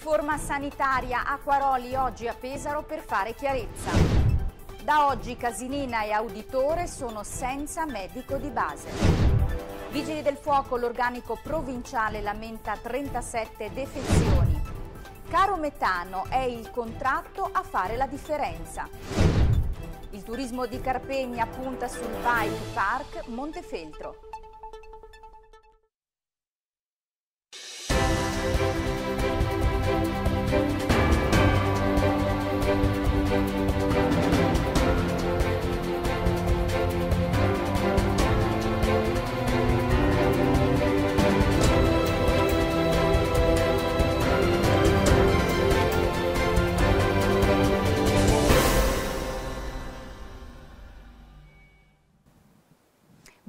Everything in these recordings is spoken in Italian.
riforma sanitaria Acquaroli oggi a Pesaro per fare chiarezza. Da oggi Casinina e Auditore sono senza medico di base. Vigili del fuoco, l'organico provinciale lamenta 37 defezioni. Caro metano, è il contratto a fare la differenza. Il turismo di Carpegna punta sul bike park Montefeltro.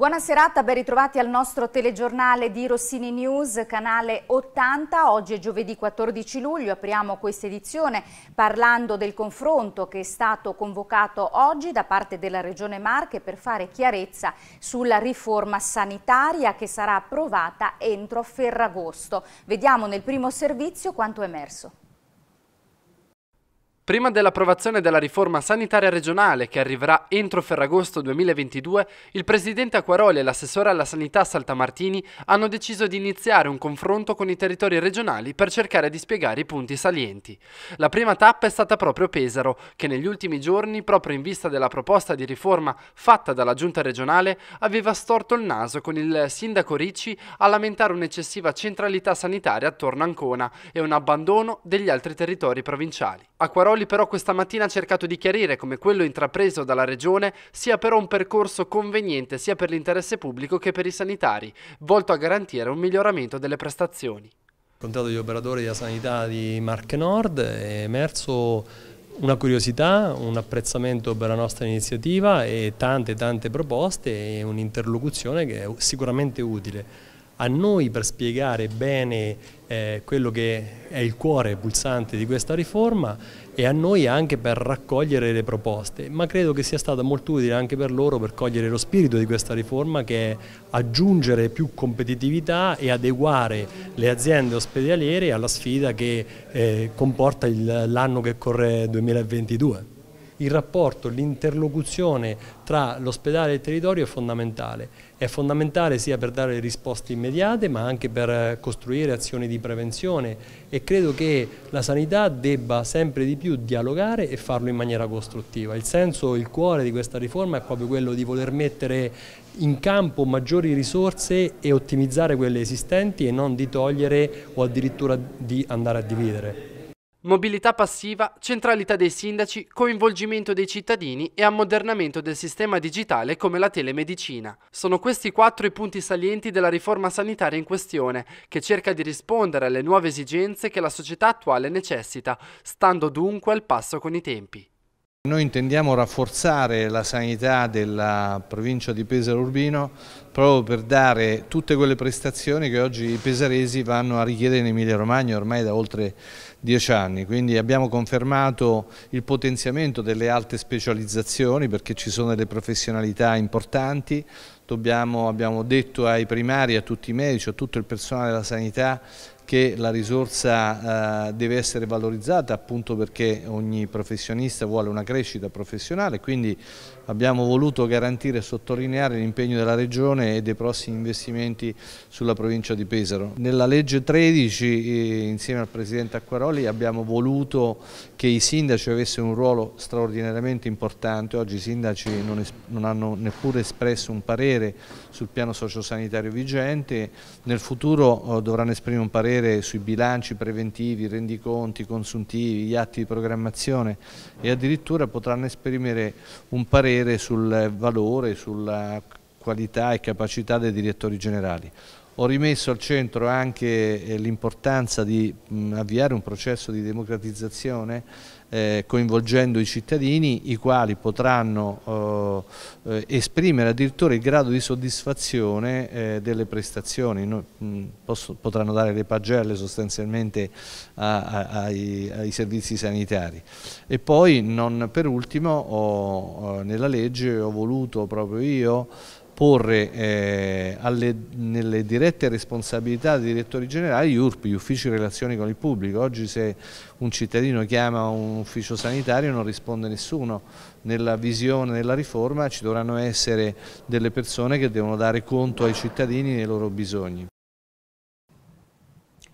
Buona serata, ben ritrovati al nostro telegiornale di Rossini News, canale 80. Oggi è giovedì 14 luglio, apriamo questa edizione parlando del confronto che è stato convocato oggi da parte della Regione Marche per fare chiarezza sulla riforma sanitaria che sarà approvata entro Ferragosto. Vediamo nel primo servizio quanto è emerso. Prima dell'approvazione della riforma sanitaria regionale che arriverà entro Ferragosto 2022, il presidente Acquaroli e l'assessore alla sanità Saltamartini hanno deciso di iniziare un confronto con i territori regionali per cercare di spiegare i punti salienti. La prima tappa è stata proprio Pesaro, che negli ultimi giorni, proprio in vista della proposta di riforma fatta dalla giunta regionale, aveva storto il naso con il sindaco Ricci a lamentare un'eccessiva centralità sanitaria attorno a Ancona e un abbandono degli altri territori provinciali. Acquaroli Calderoli però questa mattina ha cercato di chiarire come quello intrapreso dalla Regione sia però un percorso conveniente sia per l'interesse pubblico che per i sanitari, volto a garantire un miglioramento delle prestazioni. Il contratto di operatori della sanità di Marche Nord è emerso una curiosità, un apprezzamento per la nostra iniziativa e tante tante proposte e un'interlocuzione che è sicuramente utile a noi per spiegare bene eh, quello che è il cuore pulsante di questa riforma e a noi anche per raccogliere le proposte, ma credo che sia stata molto utile anche per loro per cogliere lo spirito di questa riforma che è aggiungere più competitività e adeguare le aziende ospedaliere alla sfida che eh, comporta l'anno che corre 2022 il rapporto, l'interlocuzione tra l'ospedale e il territorio è fondamentale è fondamentale sia per dare risposte immediate ma anche per costruire azioni di prevenzione e credo che la sanità debba sempre di più dialogare e farlo in maniera costruttiva. Il senso, il cuore di questa riforma è proprio quello di voler mettere in campo maggiori risorse e ottimizzare quelle esistenti e non di togliere o addirittura di andare a dividere. Mobilità passiva, centralità dei sindaci, coinvolgimento dei cittadini e ammodernamento del sistema digitale come la telemedicina. Sono questi quattro i punti salienti della riforma sanitaria in questione, che cerca di rispondere alle nuove esigenze che la società attuale necessita, stando dunque al passo con i tempi. Noi intendiamo rafforzare la sanità della provincia di Pesaro Urbino proprio per dare tutte quelle prestazioni che oggi i pesaresi vanno a richiedere in Emilia Romagna ormai da oltre dieci anni, quindi abbiamo confermato il potenziamento delle alte specializzazioni perché ci sono delle professionalità importanti, Dobbiamo, abbiamo detto ai primari, a tutti i medici, a tutto il personale della sanità che la risorsa eh, deve essere valorizzata appunto perché ogni professionista vuole una crescita professionale, quindi abbiamo voluto garantire e sottolineare l'impegno della Regione e dei prossimi investimenti sulla provincia di Pesaro. Nella legge 13 eh, insieme al Presidente Acquaroli abbiamo voluto che i sindaci avessero un ruolo straordinariamente importante, oggi i sindaci non, non hanno neppure espresso un parere sul piano sociosanitario vigente, nel futuro eh, dovranno esprimere un parere sui bilanci preventivi, rendiconti, consuntivi, gli atti di programmazione e addirittura potranno esprimere un parere parere sul valore, sulla qualità e capacità dei direttori generali. Ho rimesso al centro anche eh, l'importanza di avviare un processo di democratizzazione eh, coinvolgendo i cittadini i quali potranno eh, eh, esprimere addirittura il grado di soddisfazione eh, delle prestazioni, no, mm, posso, potranno dare le pagelle sostanzialmente a, a, ai, ai, servizi sanitari. E poi non per ultimo ho, eh, nella legge ho voluto proprio io porre eh, alle, nelle dirette responsabilità dei direttori generali gli URP, gli uffici relazioni con il pubblico. Oggi se un cittadino chiama un ufficio sanitario non risponde nessuno. Nella visione della riforma ci dovranno essere delle persone che devono dare conto ai cittadini e ai loro bisogni.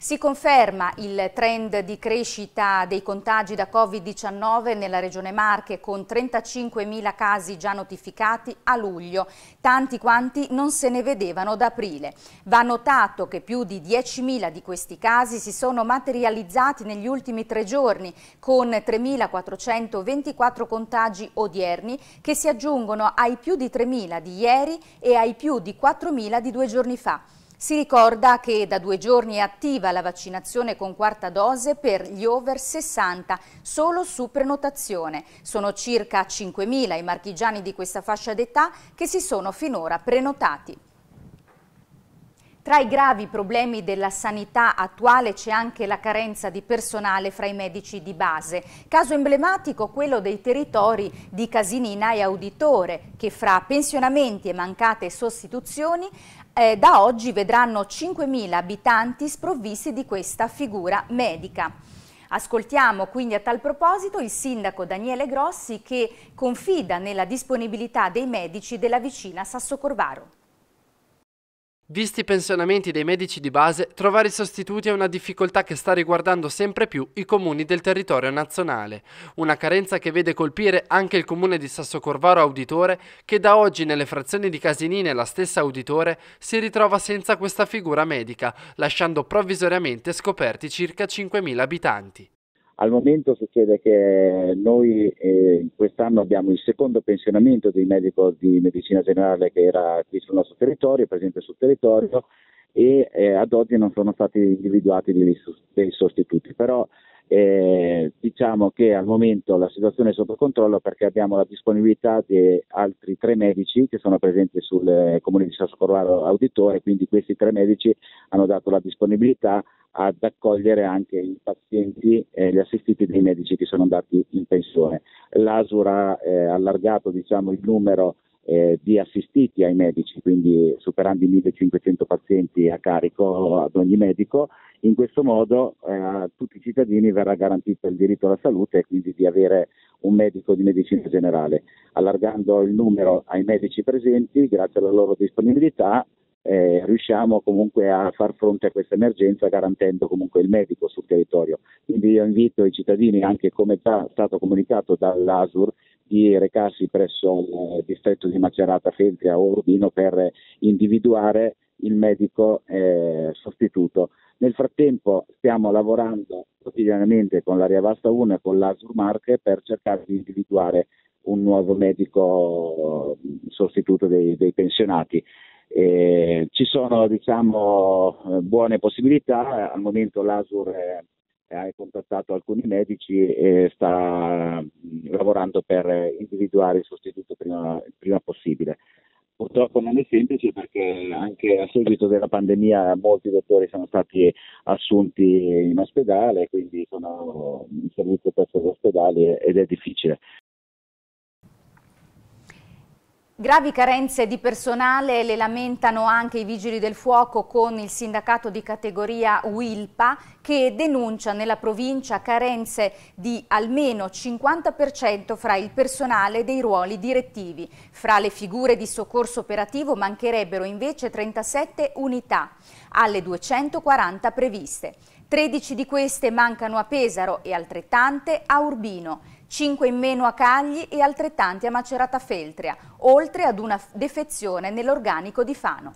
Si conferma il trend di crescita dei contagi da Covid-19 nella regione Marche con 35.000 casi già notificati a luglio, tanti quanti non se ne vedevano da aprile. Va notato che più di 10.000 di questi casi si sono materializzati negli ultimi tre giorni con 3.424 contagi odierni che si aggiungono ai più di 3.000 di ieri e ai più di 4.000 di due giorni fa. Si ricorda che da due giorni è attiva la vaccinazione con quarta dose per gli over 60, solo su prenotazione. Sono circa 5.000 i marchigiani di questa fascia d'età che si sono finora prenotati. Tra i gravi problemi della sanità attuale c'è anche la carenza di personale fra i medici di base. Caso emblematico quello dei territori di Casinina e Auditore, che fra pensionamenti e mancate sostituzioni eh, da oggi vedranno 5.000 abitanti sprovvisti di questa figura medica. Ascoltiamo quindi a tal proposito il sindaco Daniele Grossi che confida nella disponibilità dei medici della vicina Sasso Corvaro. Visti i pensionamenti dei medici di base, trovare i sostituti è una difficoltà che sta riguardando sempre più i comuni del territorio nazionale, una carenza che vede colpire anche il comune di Sassocorvaro Auditore che da oggi nelle frazioni di Casinine la stessa Auditore si ritrova senza questa figura medica, lasciando provvisoriamente scoperti circa 5.000 abitanti. Al momento succede che noi eh, quest'anno abbiamo il secondo pensionamento di medico di medicina generale che era qui sul nostro territorio, presente sul territorio, e eh, ad oggi non sono stati individuati dei, sostituti. Però eh, diciamo che al momento la situazione è sotto controllo perché abbiamo la disponibilità di altri tre medici che sono presenti sul eh, comune di Sassocorvaro Auditore, quindi questi tre medici hanno dato la disponibilità ad accogliere anche i pazienti e eh, gli assistiti dei medici che sono andati in pensione. L'ASUR eh, ha allargato diciamo, il numero eh, di assistiti ai medici, quindi superando i 1500 pazienti a carico ad ogni medico, in questo modo eh, a tutti i cittadini verrà garantito il diritto alla salute e quindi di avere un medico di medicina generale, allargando il numero ai medici presenti grazie alla loro disponibilità eh, riusciamo comunque a far fronte a questa emergenza garantendo comunque il medico sul territorio. Quindi io invito i cittadini, anche come già stato comunicato dall'ASUR, di recarsi presso eh, il distretto di Macerata, Feltria o Urbino per individuare il medico eh, sostituto. Nel frattempo stiamo lavorando quotidianamente con l'area Vasta 1 e con l'Asur Marche per cercare di individuare un nuovo medico mm, sostituto dei, dei pensionati. Eh, ci sono diciamo, eh, buone possibilità, al momento l'ASUR eh, ha contattato alcuni medici e sta mm, lavorando per individuare il sostituto prima, prima possibile. Purtroppo non è semplice perché anche a seguito della pandemia molti dottori sono stati assunti in ospedale, quindi sono in servizio presso gli ospedali ed è difficile. Gravi carenze di personale le lamentano anche i vigili del fuoco con il sindacato di categoria Wilpa che denuncia nella provincia carenze di almeno 50% fra il personale dei ruoli direttivi. Fra le figure di soccorso operativo mancherebbero invece 37 unità alle 240 previste. 13 di queste mancano a Pesaro e altrettante a Urbino. 5 in meno a Cagli e altrettanti a Macerata Feltria, oltre ad una defezione nell'organico di Fano.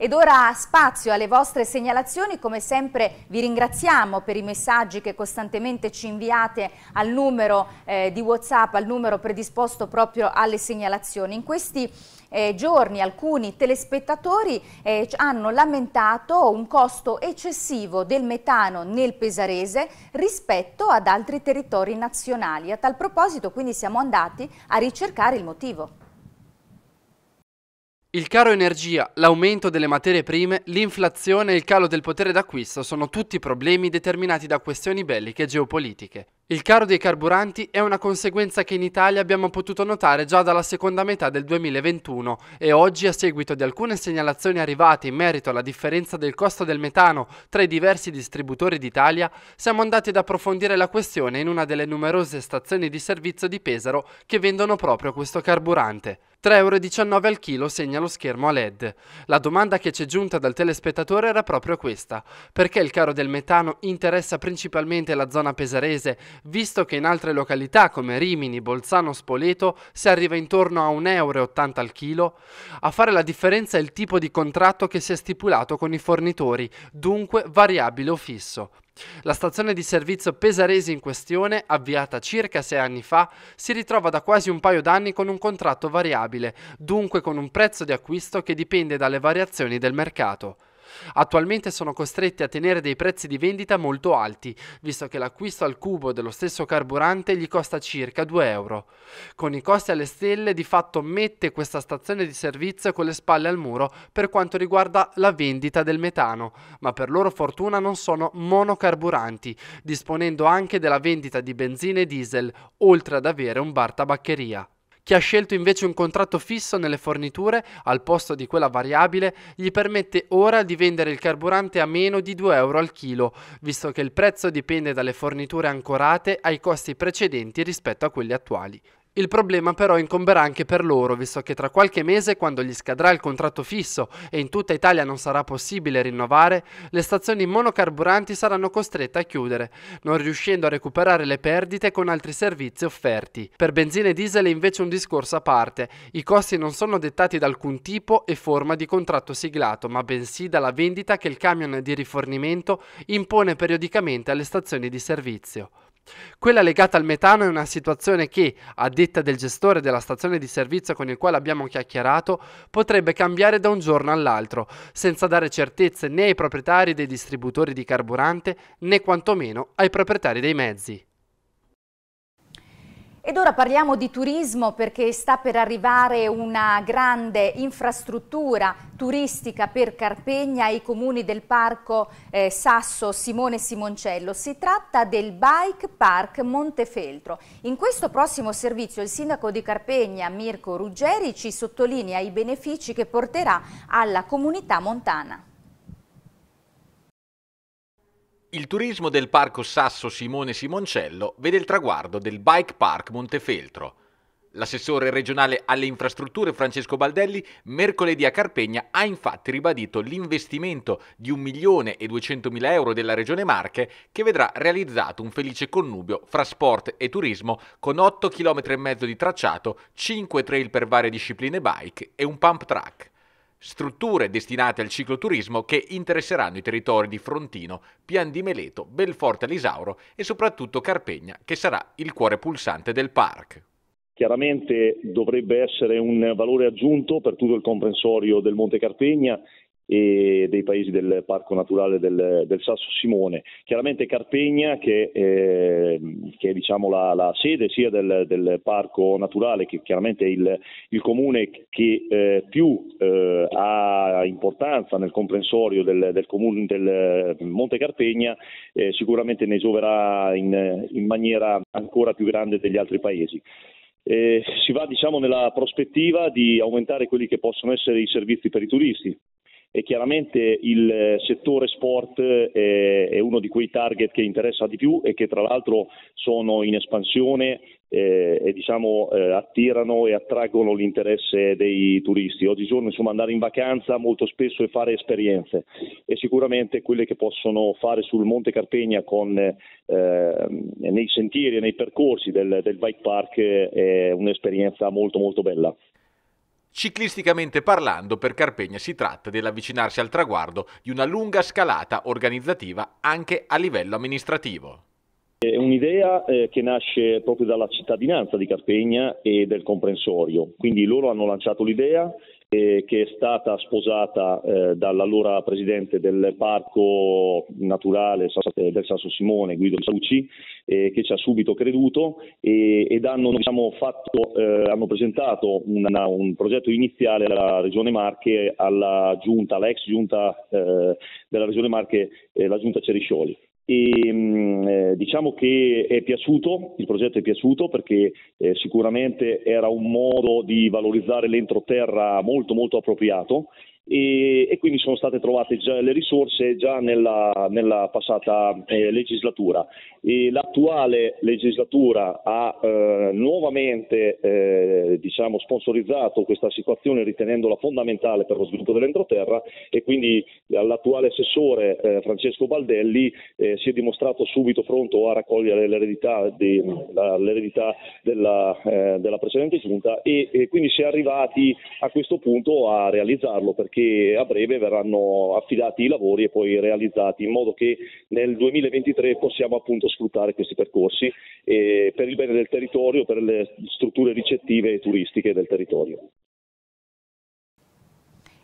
Ed ora spazio alle vostre segnalazioni, come sempre vi ringraziamo per i messaggi che costantemente ci inviate al numero eh, di Whatsapp, al numero predisposto proprio alle segnalazioni. In questi eh, giorni alcuni telespettatori eh, hanno lamentato un costo eccessivo del metano nel Pesarese rispetto ad altri territori nazionali. A tal proposito quindi siamo andati a ricercare il motivo. Il caro energia, l'aumento delle materie prime, l'inflazione e il calo del potere d'acquisto sono tutti problemi determinati da questioni belliche e geopolitiche. Il caro dei carburanti è una conseguenza che in Italia abbiamo potuto notare già dalla seconda metà del 2021 e oggi a seguito di alcune segnalazioni arrivate in merito alla differenza del costo del metano tra i diversi distributori d'Italia, siamo andati ad approfondire la questione in una delle numerose stazioni di servizio di Pesaro che vendono proprio questo carburante. 3,19€ al chilo segna lo schermo a LED. La domanda che ci è giunta dal telespettatore era proprio questa. Perché il caro del metano interessa principalmente la zona pesarese visto che in altre località come Rimini, Bolzano, Spoleto si arriva intorno a 1,80 euro al chilo, a fare la differenza è il tipo di contratto che si è stipulato con i fornitori, dunque variabile o fisso. La stazione di servizio Pesaresi in questione, avviata circa sei anni fa, si ritrova da quasi un paio d'anni con un contratto variabile, dunque con un prezzo di acquisto che dipende dalle variazioni del mercato. Attualmente sono costretti a tenere dei prezzi di vendita molto alti, visto che l'acquisto al cubo dello stesso carburante gli costa circa 2 euro. Con i costi alle stelle di fatto mette questa stazione di servizio con le spalle al muro per quanto riguarda la vendita del metano, ma per loro fortuna non sono monocarburanti, disponendo anche della vendita di benzina e diesel, oltre ad avere un bar tabaccheria. Chi ha scelto invece un contratto fisso nelle forniture al posto di quella variabile gli permette ora di vendere il carburante a meno di 2 euro al chilo, visto che il prezzo dipende dalle forniture ancorate ai costi precedenti rispetto a quelli attuali. Il problema però incomberà anche per loro, visto che tra qualche mese, quando gli scadrà il contratto fisso e in tutta Italia non sarà possibile rinnovare, le stazioni monocarburanti saranno costrette a chiudere, non riuscendo a recuperare le perdite con altri servizi offerti. Per benzina e diesel è invece un discorso a parte, i costi non sono dettati da alcun tipo e forma di contratto siglato, ma bensì dalla vendita che il camion di rifornimento impone periodicamente alle stazioni di servizio. Quella legata al metano è una situazione che, a detta del gestore della stazione di servizio con il quale abbiamo chiacchierato, potrebbe cambiare da un giorno all'altro, senza dare certezze né ai proprietari dei distributori di carburante né quantomeno ai proprietari dei mezzi. Ed ora parliamo di turismo perché sta per arrivare una grande infrastruttura turistica per Carpegna e i comuni del parco eh, Sasso Simone Simoncello. Si tratta del Bike Park Montefeltro. In questo prossimo servizio il sindaco di Carpegna Mirko Ruggeri ci sottolinea i benefici che porterà alla comunità montana. Il turismo del Parco Sasso Simone Simoncello vede il traguardo del Bike Park Montefeltro. L'assessore regionale alle infrastrutture Francesco Baldelli mercoledì a Carpegna ha infatti ribadito l'investimento di 1.200.000 euro della Regione Marche che vedrà realizzato un felice connubio fra sport e turismo con 8,5 km di tracciato, 5 trail per varie discipline bike e un pump track strutture destinate al cicloturismo che interesseranno i territori di Frontino, Pian di Meleto, Belforte Alisauro e soprattutto Carpegna, che sarà il cuore pulsante del park. Chiaramente dovrebbe essere un valore aggiunto per tutto il comprensorio del Monte Carpegna e dei paesi del Parco Naturale del, del Sasso Simone. Chiaramente Carpegna, che, eh, che è diciamo, la, la, sede sia del, del, Parco Naturale, che chiaramente è il, il comune che eh, più eh, ha importanza nel comprensorio del, del comune del eh, Monte Carpegna, eh, sicuramente ne gioverà in, in maniera ancora più grande degli altri paesi. Eh, si va diciamo, nella prospettiva di aumentare quelli che possono essere i servizi per i turisti e chiaramente il eh, settore sport eh, è uno di quei target che interessa di più e che tra l'altro sono in espansione eh, e diciamo, eh, attirano e attraggono l'interesse dei turisti. Oggigiorno insomma, andare in vacanza molto spesso e fare esperienze e sicuramente quelle che possono fare sul Monte Carpegna con, eh, nei sentieri e nei percorsi del, del bike park è un'esperienza molto molto bella. Ciclisticamente parlando, per Carpegna si tratta dell'avvicinarsi al traguardo di una lunga scalata organizzativa anche a livello amministrativo. È un'idea eh, che nasce proprio dalla cittadinanza di Carpegna e del comprensorio, quindi loro hanno lanciato l'idea eh, che è stata sposata eh, dall'allora presidente del Parco Naturale del Sasso Simone, Guido Salucci, eh, che ci ha subito creduto e, ed hanno, diciamo, fatto, eh, hanno presentato una, un progetto iniziale alla Regione Marche, alla giunta, alla ex giunta eh, della Regione Marche, eh, la giunta Ceriscioli. E, mm, eh, diciamo che è piaciuto, il progetto è piaciuto perché eh, sicuramente era un modo di valorizzare l'entroterra molto molto appropriato e, e, quindi sono state trovate già le risorse già nella, nella passata eh, legislatura. E l'attuale legislatura ha eh, nuovamente eh, diciamo sponsorizzato questa situazione ritenendola fondamentale per lo sviluppo dell'entroterra e quindi l'attuale assessore eh, Francesco Baldelli eh, si è dimostrato subito pronto a raccogliere l'eredità, di, la, l'eredità della, eh, della, precedente giunta e, e quindi si è arrivati a questo punto a realizzarlo perché che a breve verranno affidati i lavori e poi realizzati in modo che nel 2023 possiamo appunto sfruttare questi percorsi eh, per il bene del territorio, per le strutture ricettive e turistiche del territorio.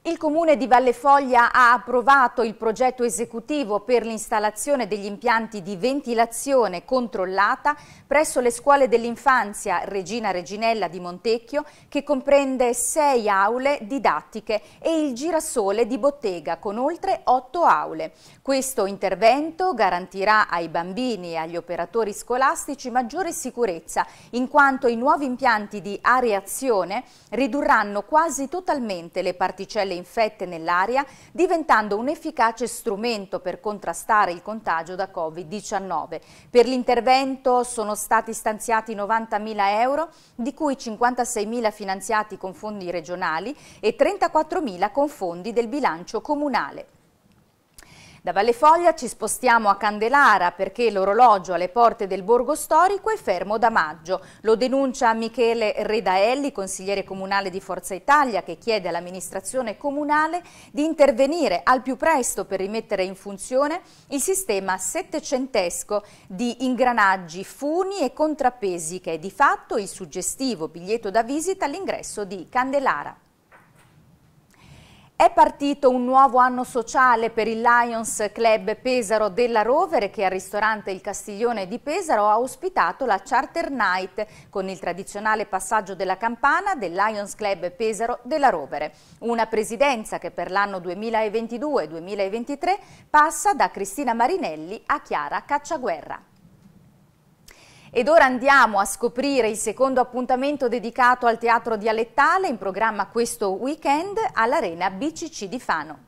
Il Comune di Vallefoglia ha approvato il progetto esecutivo per l'installazione degli impianti di ventilazione controllata presso le scuole dell'infanzia Regina Reginella di Montecchio che comprende sei aule didattiche e il girasole di bottega con oltre otto aule. Questo intervento garantirà ai bambini e agli operatori scolastici maggiore sicurezza in quanto i nuovi impianti di areazione ridurranno quasi totalmente le particelle particelle infette nell'aria, diventando un efficace strumento per contrastare il contagio da Covid-19. Per l'intervento sono stati stanziati 90.000 euro, di cui 56.000 finanziati con fondi regionali e 34.000 con fondi del bilancio comunale. Da Valle Foglia ci spostiamo a Candelara perché l'orologio alle porte del borgo storico è fermo da maggio. Lo denuncia Michele Redaelli, consigliere comunale di Forza Italia, che chiede all'amministrazione comunale di intervenire al più presto per rimettere in funzione il sistema settecentesco di ingranaggi, funi e contrappesi che è di fatto il suggestivo biglietto da visita all'ingresso di Candelara. È partito un nuovo anno sociale per il Lions Club Pesaro della Rovere che al ristorante Il Castiglione di Pesaro ha ospitato la Charter Night con il tradizionale passaggio della campana del Lions Club Pesaro della Rovere. Una presidenza che per l'anno 2022-2023 passa da Cristina Marinelli a Chiara Cacciaguerra. Ed ora andiamo a scoprire il secondo appuntamento dedicato al teatro dialettale in programma questo weekend all'Arena BCC di Fano.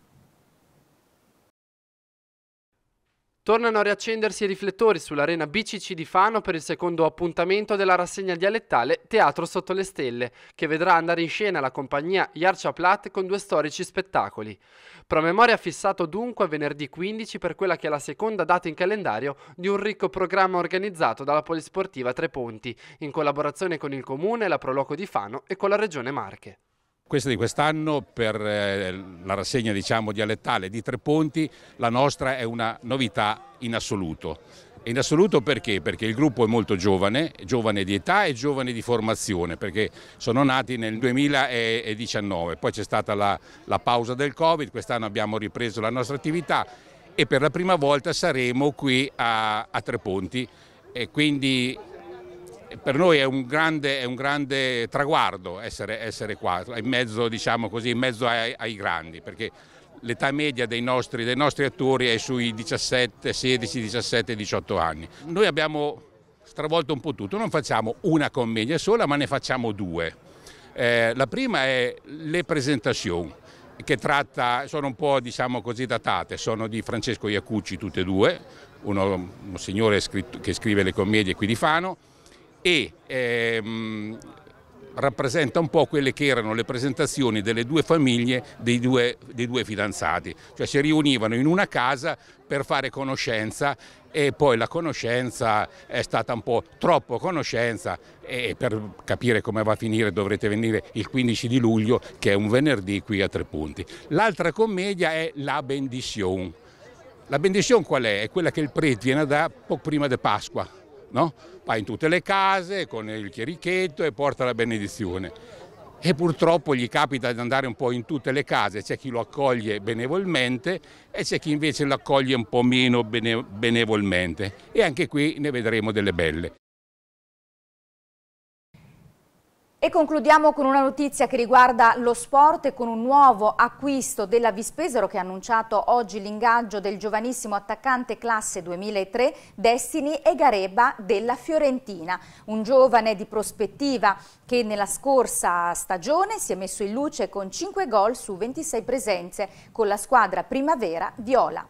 Tornano a riaccendersi i riflettori sull'arena BCC di Fano per il secondo appuntamento della rassegna dialettale Teatro sotto le stelle, che vedrà andare in scena la compagnia Iarcia Plat con due storici spettacoli. Promemoria fissato dunque venerdì 15 per quella che è la seconda data in calendario di un ricco programma organizzato dalla Polisportiva Tre Ponti, in collaborazione con il Comune, la Proloco di Fano e con la Regione Marche. Questa di quest'anno per eh, la rassegna diciamo, dialettale di Tre Ponti, la nostra è una novità in assoluto. In assoluto perché? Perché il gruppo è molto giovane, giovane di età e giovane di formazione, perché sono nati nel 2019, poi c'è stata la, la pausa del Covid, quest'anno abbiamo ripreso la nostra attività e per la prima volta saremo qui a, a Tre Ponti e quindi per noi è un grande, è un grande traguardo essere, essere, qua, in mezzo, diciamo così, in mezzo ai, ai, grandi, perché l'età media dei nostri, dei nostri attori è sui 17, 16, 17, 18 anni. Noi abbiamo stravolto un po' tutto, non facciamo una commedia sola, ma ne facciamo due. Eh, la prima è le Presentation, che tratta, sono un po' diciamo così datate, sono di Francesco Iacucci tutte e due, uno, un signore che scrive le commedie qui di Fano e ehm, rappresenta un po' quelle che erano le presentazioni delle due famiglie dei due, dei due, fidanzati, cioè si riunivano in una casa per fare conoscenza e poi la conoscenza è stata un po' troppo conoscenza e per capire come va a finire dovrete venire il 15 di luglio che è un venerdì qui a Tre Punti. L'altra commedia è La Bendizione. La bendizione qual è? È quella che il prete viene a dare poco prima di Pasqua no? va in tutte le case con il chierichetto e porta la benedizione. E purtroppo gli capita di andare un po' in tutte le case, c'è chi lo accoglie benevolmente e c'è chi invece lo accoglie un po' meno bene, benevolmente. E anche qui ne vedremo delle belle. E concludiamo con una notizia che riguarda lo sport e con un nuovo acquisto della Vispesero che ha annunciato oggi l'ingaggio del giovanissimo attaccante classe 2003 Destini e Egareba della Fiorentina, un giovane di prospettiva che nella scorsa stagione si è messo in luce con 5 gol su 26 presenze con la squadra primavera viola.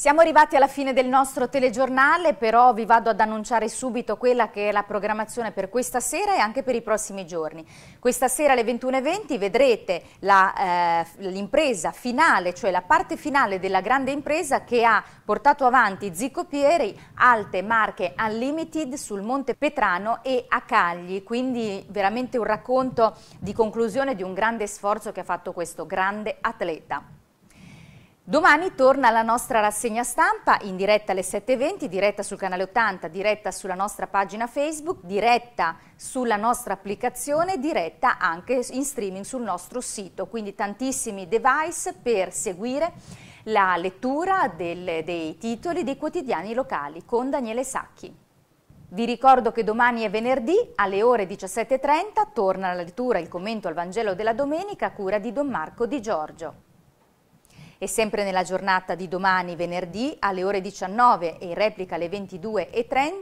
Siamo arrivati alla fine del nostro telegiornale, però vi vado ad annunciare subito quella che è la programmazione per questa sera e anche per i prossimi giorni. Questa sera alle 21.20 vedrete eh, l'impresa eh, finale, cioè la parte finale della grande impresa che ha portato avanti Zico Pieri, Alte Marche Unlimited sul Monte Petrano e a Cagli, quindi veramente un racconto di conclusione di un grande sforzo che ha fatto questo grande atleta. Domani torna la nostra rassegna stampa in diretta alle 7.20, diretta sul canale 80, diretta sulla nostra pagina Facebook, diretta sulla nostra applicazione, diretta anche in streaming sul nostro sito, quindi tantissimi device per seguire la lettura del, dei titoli dei quotidiani locali con Daniele Sacchi. Vi ricordo che domani è venerdì, alle ore 17.30 torna la lettura il commento al Vangelo della Domenica a cura di Don Marco Di Giorgio. E sempre nella giornata di domani, venerdì, alle ore 19 e in replica alle 22.30,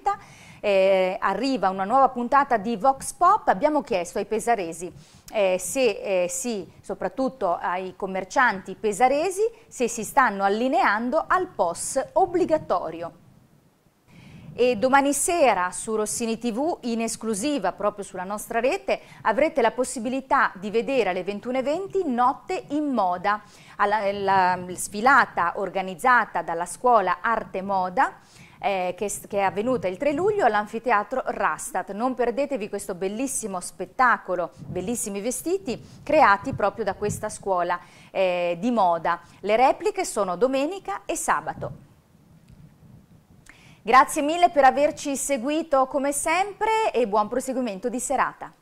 eh, arriva una nuova puntata di Vox Pop. Abbiamo chiesto ai pesaresi eh, se eh, sì, soprattutto ai commercianti pesaresi, se si stanno allineando al POS obbligatorio e domani sera su Rossini TV in esclusiva proprio sulla nostra rete avrete la possibilità di vedere alle 21.20 Notte in Moda, alla, la sfilata organizzata dalla scuola Arte Moda eh, che, che, è avvenuta il 3 luglio all'anfiteatro Rastat. Non perdetevi questo bellissimo spettacolo, bellissimi vestiti creati proprio da questa scuola eh, di moda. Le repliche sono domenica e sabato. Grazie mille per averci seguito come sempre e buon proseguimento di serata.